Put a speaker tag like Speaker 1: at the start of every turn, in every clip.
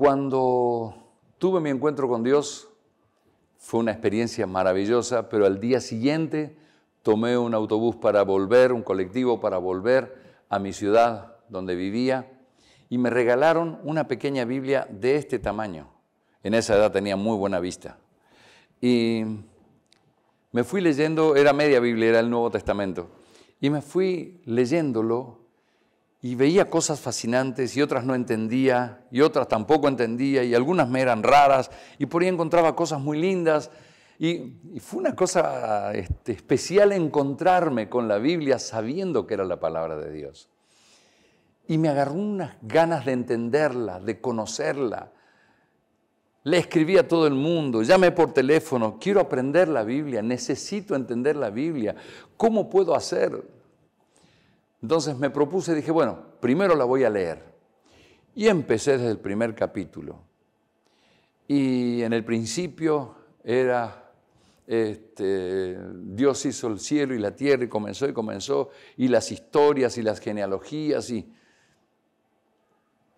Speaker 1: Cuando tuve mi encuentro con Dios, fue una experiencia maravillosa, pero al día siguiente tomé un autobús para volver, un colectivo para volver a mi ciudad donde vivía, y me regalaron una pequeña Biblia de este tamaño. En esa edad tenía muy buena vista. Y me fui leyendo, era media Biblia, era el Nuevo Testamento, y me fui leyéndolo y veía cosas fascinantes y otras no entendía y otras tampoco entendía y algunas me eran raras y por ahí encontraba cosas muy lindas. Y, fue una cosa este, especial encontrarme con la Biblia sabiendo que era la palabra de Dios. Y me agarró unas ganas de entenderla, de conocerla. Le escribí a todo el mundo, llamé por teléfono, quiero aprender la Biblia, necesito entender la Biblia. ¿Cómo puedo hacer? Entonces me propuse, dije, bueno, primero la voy a leer. Y empecé desde el primer capítulo. Y en el principio era, este, Dios hizo el cielo y la tierra y comenzó y comenzó, y las historias y las genealogías y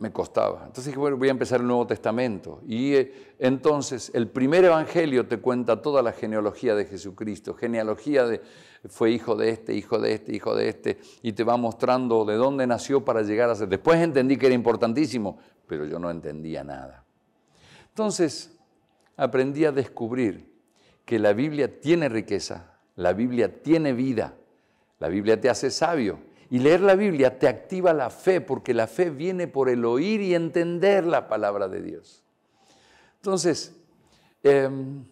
Speaker 1: me costaba. Entonces dije, bueno, voy a empezar el Nuevo Testamento. Y eh, entonces el primer Evangelio te cuenta toda la genealogía de Jesucristo, genealogía de fue hijo de este, hijo de este, hijo de este, y te va mostrando de dónde nació para llegar a ser. Después entendí que era importantísimo, pero yo no entendía nada. Entonces aprendí a descubrir que la Biblia tiene riqueza, la Biblia tiene vida, la Biblia te hace sabio y leer la Biblia te activa la fe, porque la fe viene por el oír y entender la palabra de Dios. Entonces, em,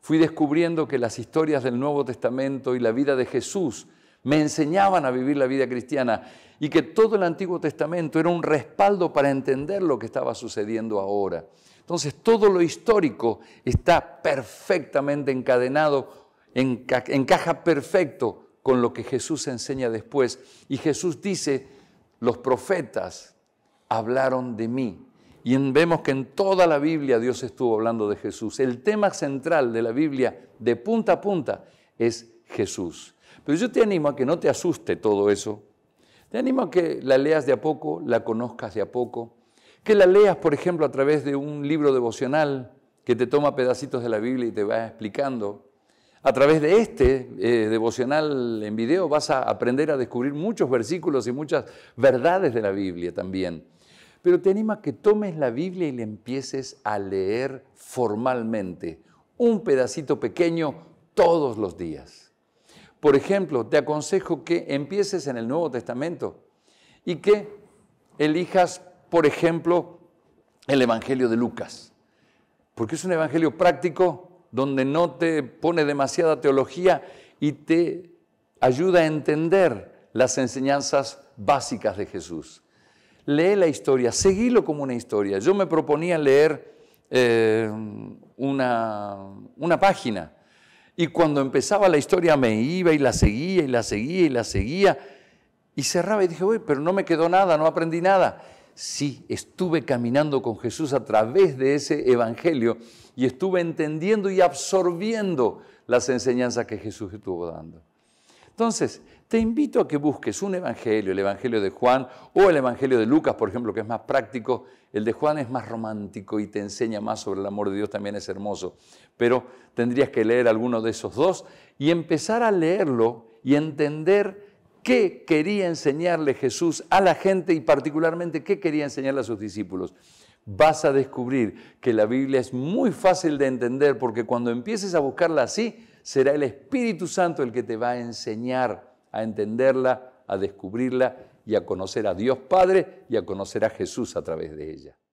Speaker 1: fui descubriendo que las historias del Nuevo Testamento y la vida de Jesús me enseñaban a vivir la vida cristiana y que todo el Antiguo Testamento era un respaldo para entender lo que estaba sucediendo ahora. Entonces, todo lo histórico está perfectamente encadenado, encaja perfecto con lo que Jesús enseña después. Y Jesús dice, los profetas hablaron de mí. Y vemos que en toda la Biblia Dios estuvo hablando de Jesús. El tema central de la Biblia, de punta a punta, es Jesús. Pero yo te animo a que no te asuste todo eso. Te animo a que la leas de a poco, la conozcas de a poco. Que la leas, por ejemplo, a través de un libro devocional que te toma pedacitos de la Biblia y te va explicando. A través de este eh, devocional en video vas a aprender a descubrir muchos versículos y muchas verdades de la Biblia también. Pero te anima que tomes la Biblia y la empieces a leer formalmente, un pedacito pequeño todos los días. Por ejemplo, te aconsejo que empieces en el Nuevo Testamento y que elijas, por ejemplo, el Evangelio de Lucas, porque es un Evangelio práctico donde no te pone demasiada teología y te ayuda a entender las enseñanzas básicas de Jesús. Lee la historia, seguilo como una historia. Yo me proponía leer eh, una, página y cuando empezaba la historia me iba y la seguía y la seguía y la seguía y cerraba y dije, uy, pero no me quedó nada, no aprendí nada sí, estuve caminando con Jesús a través de ese Evangelio y estuve entendiendo y absorbiendo las enseñanzas que Jesús estuvo dando. Entonces, te invito a que busques un evangelio, el evangelio de Juan o el evangelio de Lucas, por ejemplo, que es más práctico. El de Juan es más romántico y te enseña más sobre el amor de Dios, también es hermoso. Pero tendrías que leer alguno de esos dos y empezar a leerlo y entender ¿Qué quería enseñarle Jesús a la gente y particularmente qué quería enseñarle a sus discípulos? Vas a descubrir que la Biblia es muy fácil de entender porque cuando empieces a buscarla así, será el Espíritu Santo el que te va a enseñar a entenderla, a descubrirla y a conocer a Dios Padre y a conocer a Jesús a través de ella.